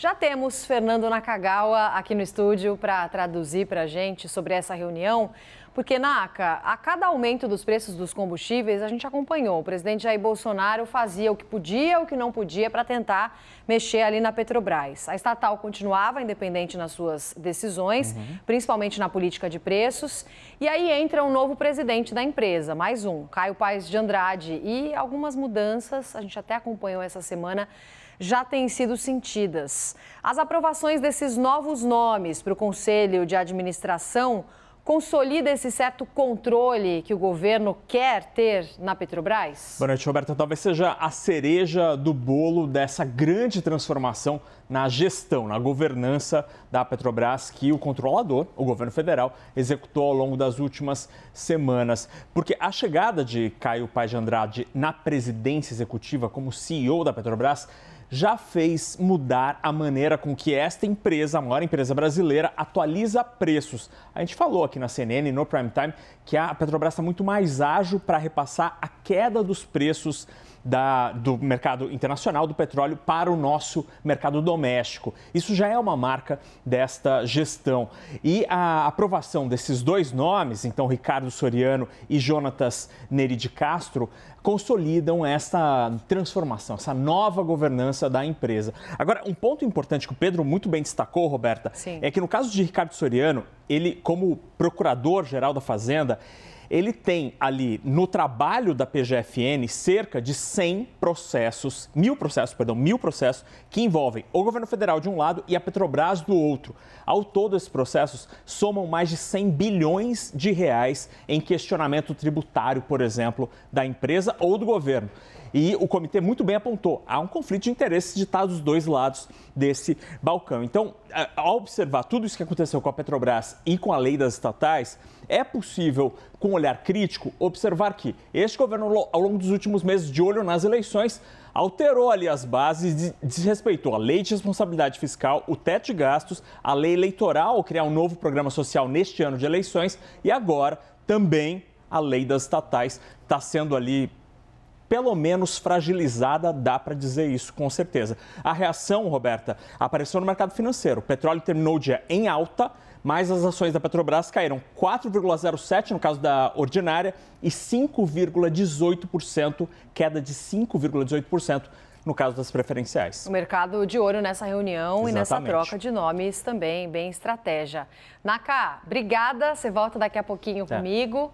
Já temos Fernando Nakagawa aqui no estúdio para traduzir para a gente sobre essa reunião. Porque, Naka, a cada aumento dos preços dos combustíveis, a gente acompanhou. O presidente Jair Bolsonaro fazia o que podia, o que não podia para tentar mexer ali na Petrobras. A estatal continuava independente nas suas decisões, uhum. principalmente na política de preços. E aí entra um novo presidente da empresa, mais um, Caio Paes de Andrade. E algumas mudanças, a gente até acompanhou essa semana já têm sido sentidas. As aprovações desses novos nomes para o Conselho de Administração consolida esse certo controle que o governo quer ter na Petrobras? Boa noite, Roberta. Talvez seja a cereja do bolo dessa grande transformação na gestão, na governança da Petrobras que o controlador, o governo federal, executou ao longo das últimas semanas. Porque a chegada de Caio Paes de Andrade na presidência executiva como CEO da Petrobras já fez mudar a maneira com que esta empresa, a maior empresa brasileira, atualiza preços. A gente falou aqui na CNN, no Prime Time, que a Petrobras está muito mais ágil para repassar a queda dos preços da, do mercado internacional do petróleo para o nosso mercado doméstico. Isso já é uma marca desta gestão. E a aprovação desses dois nomes, então Ricardo Soriano e Jonatas Neri de Castro, consolidam essa transformação, essa nova governança da empresa. Agora, um ponto importante que o Pedro muito bem destacou, Roberta, Sim. é que no caso de Ricardo Soriano, ele, como procurador-geral da Fazenda, ele tem ali no trabalho da PGFN cerca de 100 processos, mil processos, perdão, mil processos que envolvem o governo federal de um lado e a Petrobras do outro. Ao todo, esses processos somam mais de 100 bilhões de reais em questionamento tributário, por exemplo, da empresa ou do governo. E o comitê muito bem apontou, há um conflito de interesses de estar dos dois lados desse balcão. Então, ao observar tudo isso que aconteceu com a Petrobras e com a lei das estatais, é possível, com um olhar crítico, observar que este governo, ao longo dos últimos meses, de olho nas eleições, alterou ali as bases, desrespeitou a lei de responsabilidade fiscal, o teto de gastos, a lei eleitoral, criar um novo programa social neste ano de eleições e agora também a lei das estatais está sendo ali pelo menos fragilizada, dá para dizer isso com certeza. A reação, Roberta, apareceu no mercado financeiro. O petróleo terminou o dia em alta, mas as ações da Petrobras caíram 4,07% no caso da ordinária e 5,18%, queda de 5,18% no caso das preferenciais. O mercado de olho nessa reunião Exatamente. e nessa troca de nomes também, bem estratégia. Naka, obrigada, você volta daqui a pouquinho é. comigo.